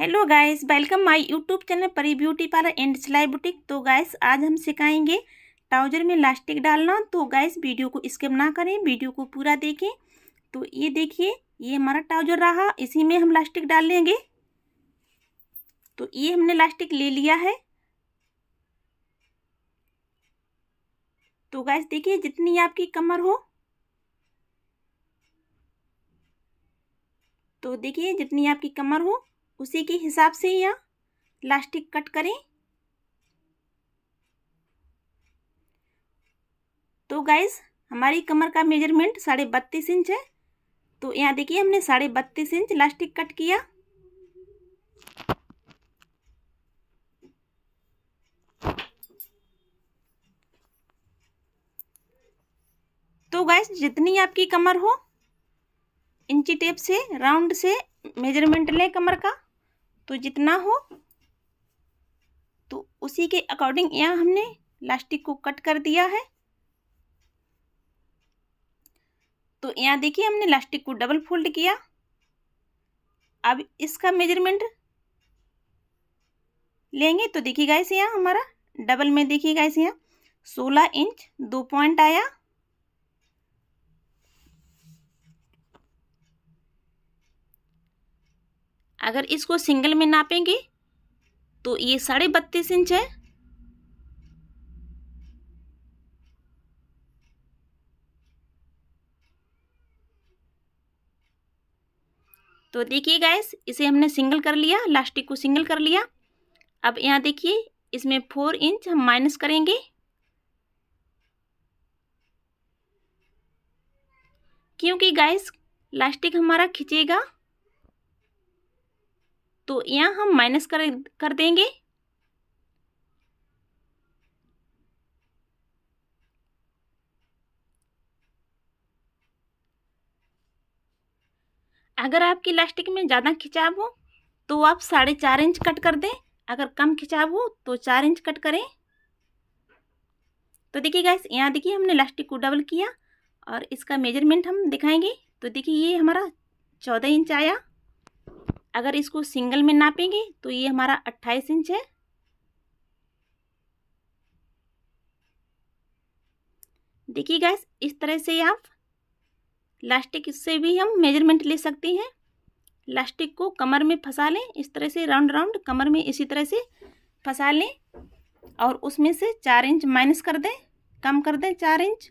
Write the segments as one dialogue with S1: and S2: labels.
S1: hello guys welcome my YouTube channel Pari beauty parlour and सिलाई boutique तो guys आज हम सिखाएंगे ट्राउजर में लास्टिक डालना तो गाइस वीडियो को स्किप ना करें वीडियो को पूरा देखें तो ये देखिए ये हमारा ट्राउजर रहा इसी में हम लास्टिक डाल लेंगे तो ये हमने लास्टिक ले लिया है तो गाइस देखिए जितनी आपकी कमर हो तो देखिए जितनी आपकी कमर हो उसी के हिसाब से यह इलास्टिक कट करें तो गाइज हमारी कमर का मेजरमेंट साढ़े बत्तीस इंच है तो यहाँ देखिए हमने साढ़े बत्तीस इंच इलास्टिक कट किया तो गाइज जितनी आपकी कमर हो इंची टेप से राउंड से मेजरमेंट लें कमर का तो जितना हो तो उसी के अकॉर्डिंग यहाँ हमने लास्टिक को कट कर दिया है तो यहाँ देखिए हमने लास्टिक को डबल फोल्ड किया अब इसका मेजरमेंट लेंगे तो देखिए गाइस यहाँ हमारा डबल में देखिए गाइस यहाँ सोलह इंच दो पॉइंट आया अगर इसको सिंगल में नापेंगे तो ये साढ़े बत्तीस इंच है तो देखिए गैस इसे हमने सिंगल कर लिया लास्टिक को सिंगल कर लिया अब यहाँ देखिए इसमें फोर इंच हम माइनस करेंगे क्योंकि गैस लास्टिक हमारा खिंचेगा तो यहाँ हम माइनस कर कर देंगे अगर आपकी इलास्टिक में ज़्यादा खिंचाव हो तो आप साढ़े चार इंच कट कर दें अगर कम खिंचाव हो तो चार इंच कट करें तो देखिए गैस यहाँ देखिए हमने इलास्टिक को डबल किया और इसका मेजरमेंट हम दिखाएंगे तो देखिए ये हमारा चौदह इंच आया अगर इसको सिंगल में नापेंगे तो ये हमारा अट्ठाईस इंच है देखिए गैस इस तरह से आप लास्टिक से भी हम मेजरमेंट ले सकते हैं लास्टिक को कमर में फंसा लें इस तरह से राउंड राउंड कमर में इसी तरह से फंसा लें और उसमें से चार इंच माइनस कर दें कम कर दें चार इंच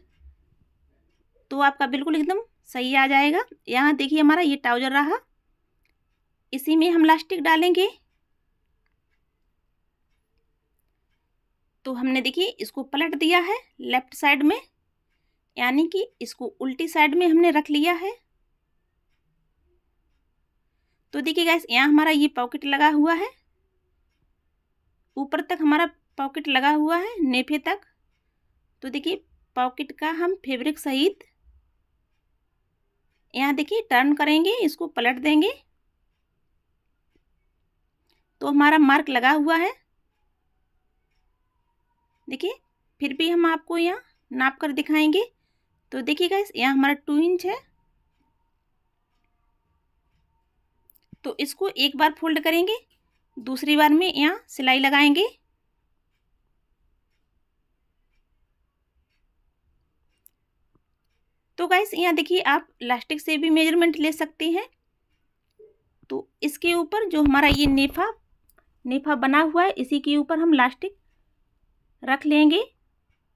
S1: तो आपका बिल्कुल एकदम सही आ जाएगा यहाँ देखिए हमारा ये ट्राउजर रहा इसी में हम लास्टिक डालेंगे तो हमने देखिए इसको पलट दिया है लेफ्ट साइड में यानी कि इसको उल्टी साइड में हमने रख लिया है तो देखिए गैस यहाँ हमारा ये पॉकेट लगा हुआ है ऊपर तक हमारा पॉकेट लगा हुआ है नेफे तक तो देखिए पॉकेट का हम फैब्रिक सहित यहाँ देखिए टर्न करेंगे इसको पलट देंगे तो हमारा मार्क लगा हुआ है देखिए फिर भी हम आपको यहाँ नाप कर दिखाएंगे तो देखिएगा यहाँ हमारा टू इंच है तो इसको एक बार फोल्ड करेंगे दूसरी बार में यहाँ सिलाई लगाएंगे तो गाइस यहाँ देखिए आप इलास्टिक से भी मेजरमेंट ले सकते हैं तो इसके ऊपर जो हमारा ये नेफा नेफा बना हुआ है इसी के ऊपर हम लास्टिक रख लेंगे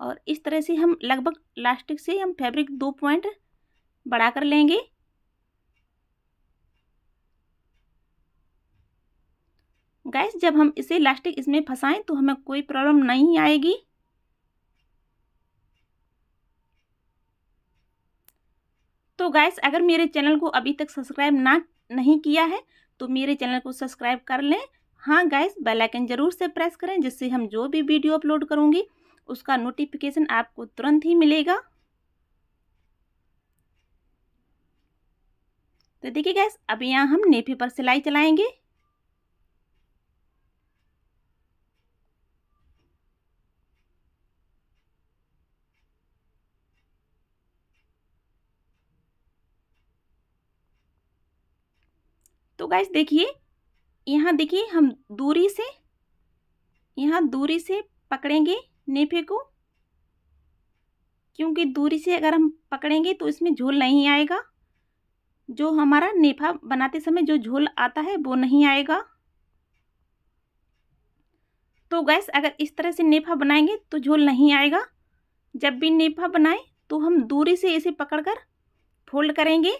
S1: और इस तरह से हम लगभग लास्टिक से हम फैब्रिक दो पॉइंट बढ़ा कर लेंगे गैस जब हम इसे लास्टिक इसमें फंसाएं तो हमें कोई प्रॉब्लम नहीं आएगी तो गैस अगर मेरे चैनल को अभी तक सब्सक्राइब ना नहीं किया है तो मेरे चैनल को सब्सक्राइब कर लें हाँ गाइस बेल आइकन ज़रूर से प्रेस करें जिससे हम जो भी वीडियो अपलोड करूँगी उसका नोटिफिकेशन आपको तुरंत ही मिलेगा तो देखिए गैस अब यहाँ हम नेफे पर सिलाई चलाएंगे तो गैस देखिए यहाँ देखिए हम दूरी से यहाँ दूरी से पकड़ेंगे नेफे को क्योंकि दूरी से अगर हम पकड़ेंगे तो इसमें झोल नहीं आएगा जो हमारा नेफा बनाते समय जो झोल आता है वो नहीं आएगा तो गैस अगर इस तरह से नेफा बनाएंगे तो झोल नहीं आएगा जब भी नेफा बनाएं तो हम दूरी से इसे पकड़कर फोल्ड करेंगे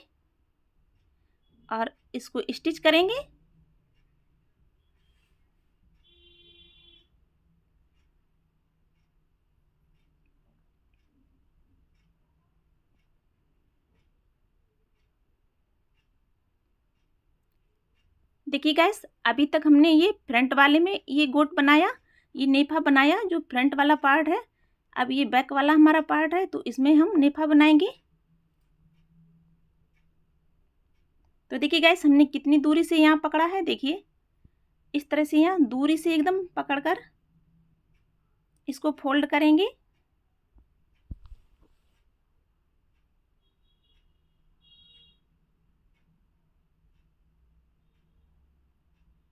S1: और इसको स्टिच करेंगे देखिए गैस अभी तक हमने ये फ्रंट वाले में ये गोट बनाया ये नेफा बनाया जो फ्रंट वाला पार्ट है अब ये बैक वाला हमारा पार्ट है तो इसमें हम नेफा बनाएंगे तो देखिए गैस हमने कितनी दूरी से यहाँ पकड़ा है देखिए इस तरह से यहाँ दूरी से एकदम पकड़कर इसको फोल्ड करेंगे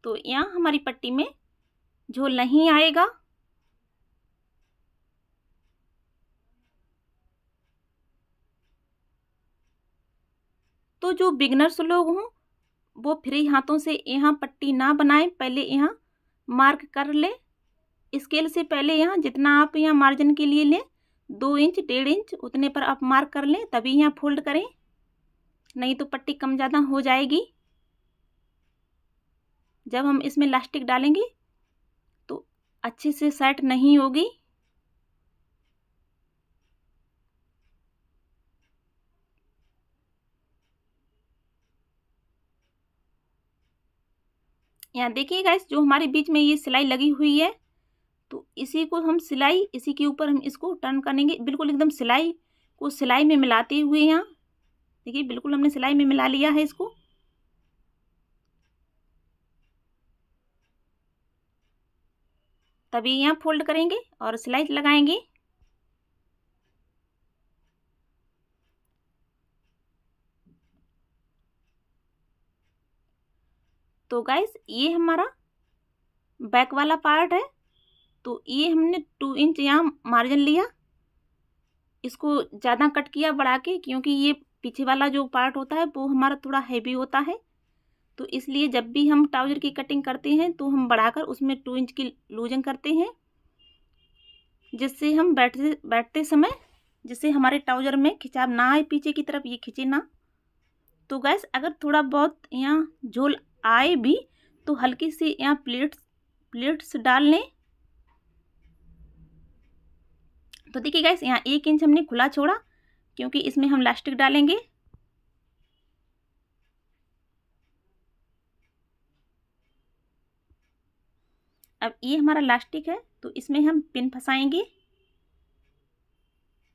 S1: तो यहाँ हमारी पट्टी में झोल नहीं आएगा तो जो बिगनर्स लोग हों वो फ्री हाथों से यहाँ पट्टी ना बनाएं पहले यहाँ मार्क कर ले स्केल से पहले यहाँ जितना आप यहाँ मार्जिन के लिए लें दो इंच डेढ़ इंच उतने पर आप मार्क कर लें तभी यहाँ फोल्ड करें नहीं तो पट्टी कम ज़्यादा हो जाएगी जब हम इसमें लास्टिक डालेंगे तो अच्छे से सेट नहीं होगी यहाँ देखिए गाइस जो हमारे बीच में ये सिलाई लगी हुई है तो इसी को हम सिलाई इसी के ऊपर हम इसको टर्न करेंगे बिल्कुल एकदम सिलाई को सिलाई में मिलाते हुए यहाँ देखिए बिल्कुल हमने सिलाई में मिला लिया है इसको तभी यहाँ फोल्ड करेंगे और सिलाई लगाएंगे तो गाइस ये हमारा बैक वाला पार्ट है तो ये हमने टू इंच यहाँ मार्जिन लिया इसको ज़्यादा कट किया बढ़ा के क्योंकि ये पीछे वाला जो पार्ट होता है वो हमारा थोड़ा हैवी होता है तो इसलिए जब भी हम ट्राउज़र की कटिंग करते हैं तो हम बढ़ाकर उसमें टू इंच की लूजिंग करते हैं जिससे हम बैठते बैठते समय जिससे हमारे ट्राउज़र में खिंचाव ना आए पीछे की तरफ ये खिंचे ना तो गैस अगर थोड़ा बहुत यहाँ झोल आए भी तो हल्की सी यहाँ प्लेट्स प्लेट्स डाल लें तो देखिए गैस यहाँ एक इंच हमने खुला छोड़ा क्योंकि इसमें हम लास्टिक डालेंगे अब ये e हमारा लास्टिक है तो इसमें हम पिन फंसाएंगे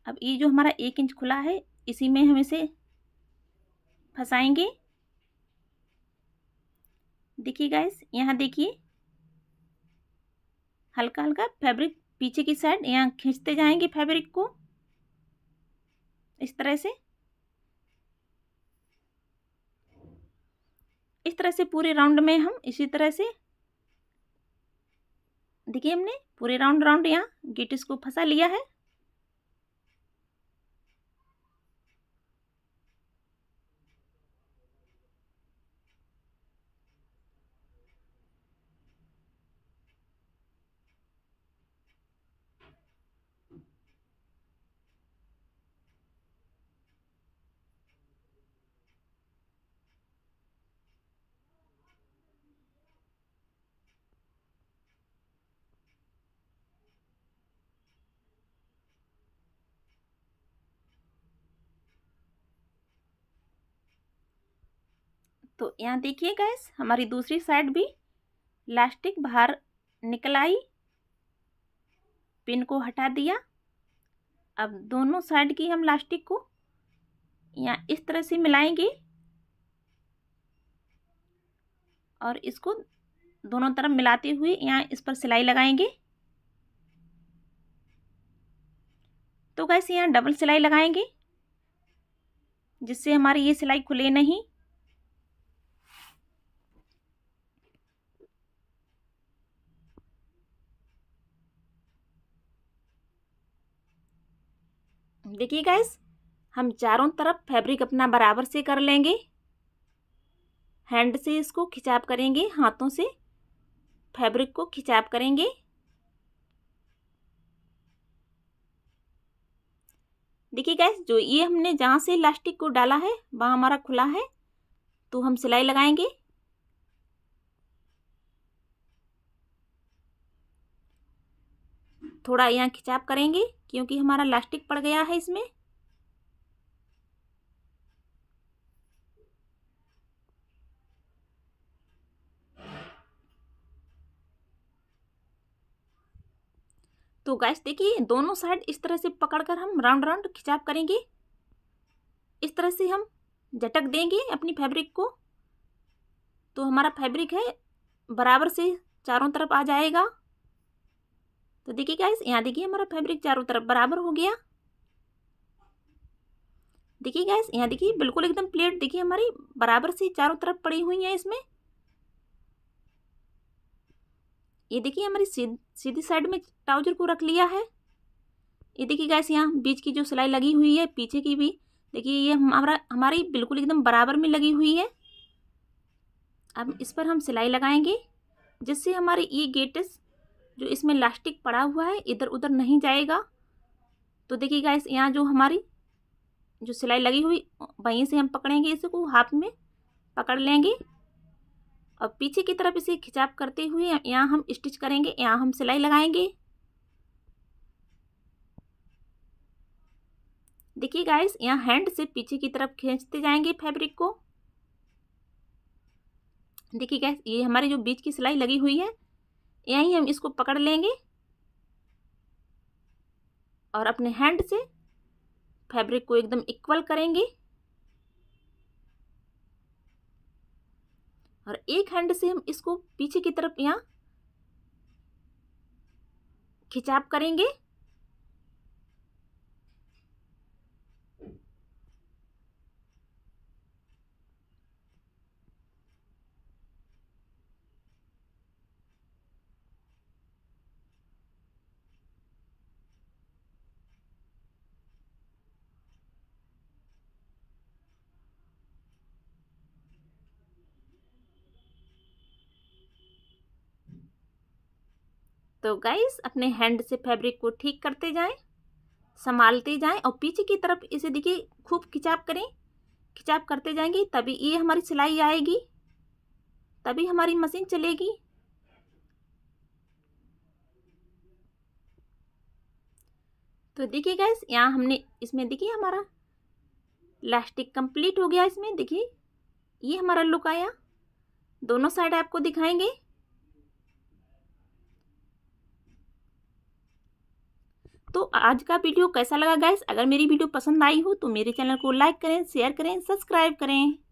S1: अब ये e जो हमारा एक इंच खुला है इसी में हम इसे फंसाएंगे देखिए गाइस यहाँ देखिए हल्का हल्का फैब्रिक पीछे की साइड यहाँ खींचते जाएंगे फैब्रिक को इस तरह से इस तरह से पूरे राउंड में हम इसी तरह से देखिए हमने पूरे राउंड राउंड यहाँ गेटिस को फंसा लिया है तो यहाँ देखिए गैस हमारी दूसरी साइड भी लास्टिक बाहर निकल आई पिन को हटा दिया अब दोनों साइड की हम लास्टिक को यहाँ इस तरह से मिलाएंगे और इसको दोनों तरफ मिलाते हुए यहाँ इस पर सिलाई लगाएंगे तो गैस यहाँ डबल सिलाई लगाएंगे जिससे हमारी ये सिलाई खुले नहीं देखिए गैस हम चारों तरफ फैब्रिक अपना बराबर से कर लेंगे हैंड से इसको खिंचाव करेंगे हाथों से फैब्रिक को खिंचाव करेंगे देखिए गैस जो ये हमने जहाँ से इलास्टिक को डाला है वहाँ हमारा खुला है तो हम सिलाई लगाएंगे थोड़ा यहाँ खिंचाव करेंगे क्योंकि हमारा लास्टिक पड़ गया है इसमें तो गैस देखिए दोनों साइड इस तरह से पकड़कर हम राउंड राउंड खिंचाव करेंगे इस तरह से हम झटक देंगे अपनी फैब्रिक को तो हमारा फैब्रिक है बराबर से चारों तरफ आ जाएगा तो देखिए गाइस यहाँ देखिए हमारा फैब्रिक चारों तरफ बराबर हो गया देखिए गाइस यहाँ देखिए बिल्कुल एकदम प्लेट देखिए हमारी बराबर से चारों तरफ पड़ी हुई है इसमें ये देखिए हमारी सीध, सीधी साइड में ट्राउजर को रख लिया है ये देखिए गैस यहाँ बीच की जो सिलाई लगी हुई है पीछे की भी देखिए ये हमारा हमारी बिल्कुल एकदम बराबर में लगी हुई है अब इस पर हम सिलाई लगाएंगे जिससे हमारी ये गेटस जो इसमें लास्टिक पड़ा हुआ है इधर उधर नहीं जाएगा तो देखिए गाइस यहाँ जो हमारी जो सिलाई लगी हुई वहीं से हम पकड़ेंगे इसको हाथ में पकड़ लेंगे और पीछे की तरफ इसे खिंचाव करते हुए यहाँ हम स्टिच करेंगे यहाँ हम सिलाई लगाएंगे देखिए गाइस यहाँ हैंड से पीछे की तरफ खींचते जाएंगे फैब्रिक को देखिए गैस ये हमारी जो बीच की सिलाई लगी हुई है यहीं हम इसको पकड़ लेंगे और अपने हैंड से फैब्रिक को एकदम इक्वल करेंगे और एक हैंड से हम इसको पीछे की तरफ यहाँ खिंचाव करेंगे तो गाइस अपने हैंड से फैब्रिक को ठीक करते जाएं संभालते जाएं और पीछे की तरफ इसे देखिए खूब खिंचाव करें खिंचाव करते जाएंगे तभी ये हमारी सिलाई आएगी तभी हमारी मशीन चलेगी तो देखिए गैस यहाँ हमने इसमें देखिए हमारा लास्टिक कंप्लीट हो गया इसमें देखिए ये हमारा लुक आया दोनों साइड आपको दिखाएंगे तो आज का वीडियो कैसा लगा गाइस अगर मेरी वीडियो पसंद आई हो तो मेरे चैनल को लाइक करें शेयर करें सब्सक्राइब करें